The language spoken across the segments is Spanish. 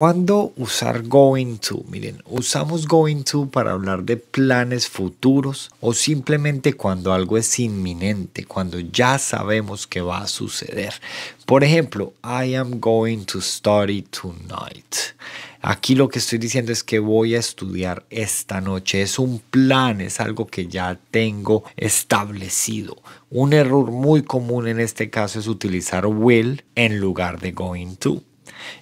¿Cuándo usar going to? Miren, usamos going to para hablar de planes futuros o simplemente cuando algo es inminente, cuando ya sabemos que va a suceder. Por ejemplo, I am going to study tonight. Aquí lo que estoy diciendo es que voy a estudiar esta noche. Es un plan, es algo que ya tengo establecido. Un error muy común en este caso es utilizar will en lugar de going to.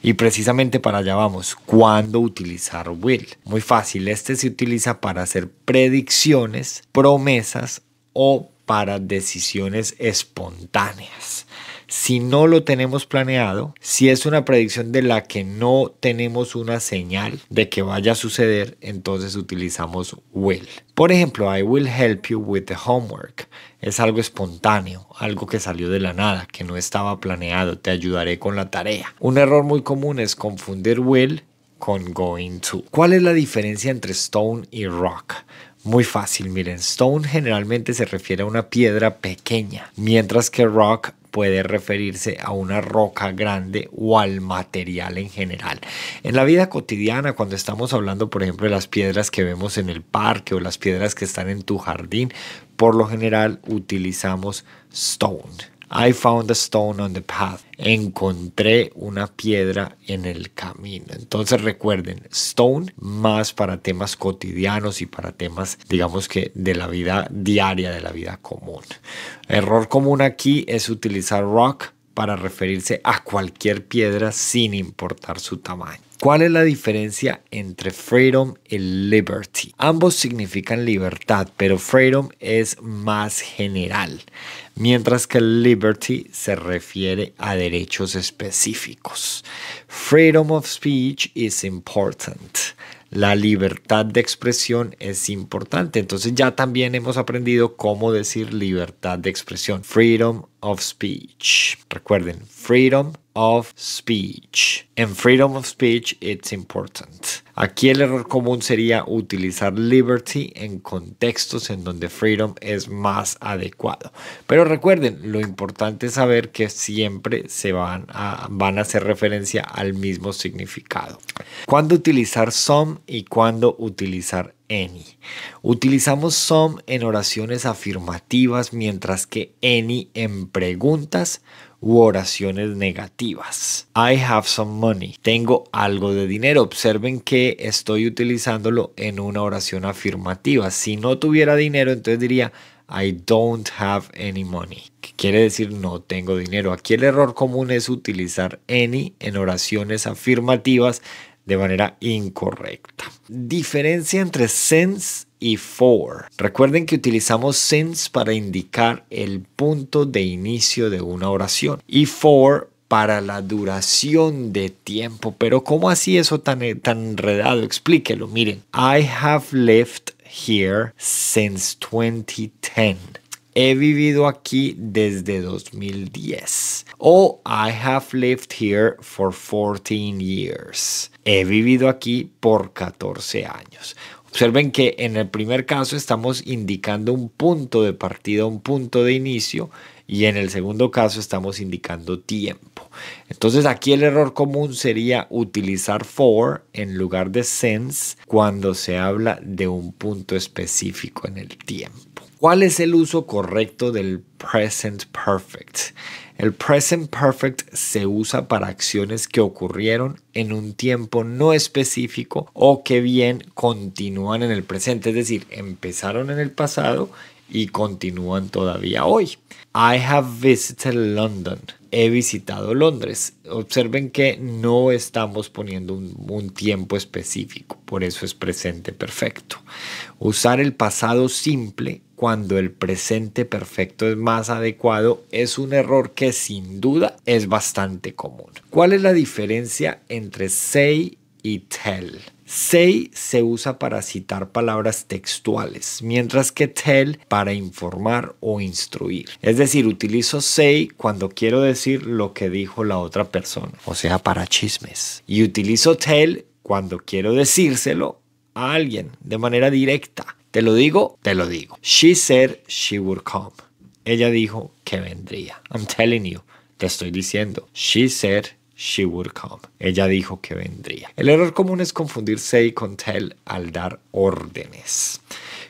Y precisamente para allá vamos, ¿cuándo utilizar will? Muy fácil, este se utiliza para hacer predicciones, promesas o para decisiones espontáneas si no lo tenemos planeado, si es una predicción de la que no tenemos una señal de que vaya a suceder, entonces utilizamos will. Por ejemplo, I will help you with the homework. Es algo espontáneo, algo que salió de la nada, que no estaba planeado, te ayudaré con la tarea. Un error muy común es confundir will con going to. ¿Cuál es la diferencia entre stone y rock? Muy fácil, miren, stone generalmente se refiere a una piedra pequeña, mientras que rock puede referirse a una roca grande o al material en general. En la vida cotidiana, cuando estamos hablando, por ejemplo, de las piedras que vemos en el parque o las piedras que están en tu jardín, por lo general utilizamos stone. I found a stone on the path. Encontré una piedra en el camino. Entonces recuerden, stone más para temas cotidianos y para temas, digamos que, de la vida diaria, de la vida común. Error común aquí es utilizar rock para referirse a cualquier piedra sin importar su tamaño. ¿Cuál es la diferencia entre freedom y liberty? Ambos significan libertad, pero freedom es más general, mientras que liberty se refiere a derechos específicos. Freedom of speech is important. La libertad de expresión es importante. Entonces ya también hemos aprendido cómo decir libertad de expresión. Freedom of speech. Recuerden, freedom of speech. En freedom of speech it's important. Aquí el error común sería utilizar liberty en contextos en donde freedom es más adecuado. Pero recuerden, lo importante es saber que siempre se van a, van a hacer referencia al mismo significado. ¿Cuándo utilizar some y cuándo utilizar any? Utilizamos some en oraciones afirmativas mientras que any en preguntas u oraciones negativas. I have some money. Tengo algo de dinero. Observen que estoy utilizándolo en una oración afirmativa. Si no tuviera dinero, entonces diría I don't have any money, que quiere decir no tengo dinero. Aquí el error común es utilizar any en oraciones afirmativas de manera incorrecta. Diferencia entre since y for. Recuerden que utilizamos since para indicar el punto de inicio de una oración y for para la duración de tiempo. Pero ¿cómo así eso tan, tan enredado? Explíquelo. Miren, I have lived here since 2010. He vivido aquí desde 2010. O I have lived here for 14 years. He vivido aquí por 14 años. Observen que en el primer caso estamos indicando un punto de partida, un punto de inicio, y en el segundo caso estamos indicando tiempo. Entonces aquí el error común sería utilizar for en lugar de since cuando se habla de un punto específico en el tiempo. ¿Cuál es el uso correcto del present perfect? El present perfect se usa para acciones que ocurrieron en un tiempo no específico o que bien continúan en el presente, es decir, empezaron en el pasado y continúan todavía hoy. I have visited London. He visitado Londres. Observen que no estamos poniendo un, tiempo específico, por eso es presente perfecto. Usar el pasado simple cuando el presente perfecto es más adecuado es un error que sin duda es bastante común. ¿Cuál es la diferencia entre say y tell? Say se usa para citar palabras textuales, mientras que tell para informar o instruir. Es decir, utilizo say cuando quiero decir lo que dijo la otra persona, o sea, para chismes. Y utilizo tell cuando quiero decírselo a alguien de manera directa. Te lo digo, te lo digo. She said she would come. Ella dijo que vendría. I'm telling you, te estoy diciendo. She said she would come. Ella dijo que vendría. El error común es confundir say con tell al dar órdenes.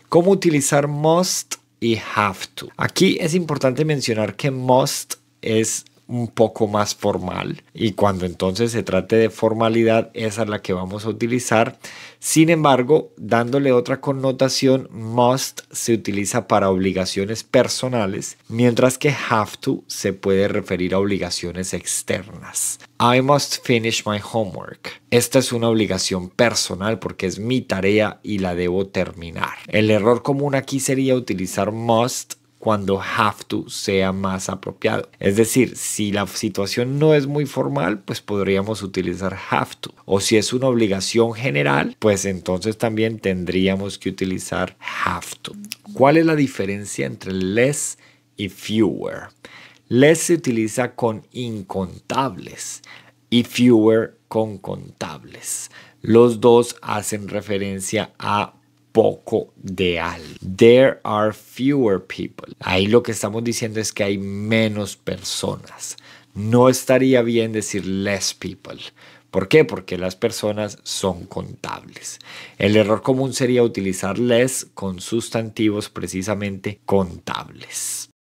¿Cómo utilizar must y have to? Aquí es importante mencionar que must es un poco más formal y cuando entonces se trate de formalidad esa es la que vamos a utilizar. Sin embargo, dándole otra connotación, must se utiliza para obligaciones personales, mientras que have to se puede referir a obligaciones externas. I must finish my homework. Esta es una obligación personal porque es mi tarea y la debo terminar. El error común aquí sería utilizar must cuando have to sea más apropiado. Es decir, si la situación no es muy formal, pues podríamos utilizar have to. O si es una obligación general, pues entonces también tendríamos que utilizar have to. ¿Cuál es la diferencia entre less y fewer? Less se utiliza con incontables y fewer con contables. Los dos hacen referencia a poco de There are fewer people. Ahí lo que estamos diciendo es que hay menos personas. No estaría bien decir less people. ¿Por qué? Porque las personas son contables. El error común sería utilizar less con sustantivos precisamente contables.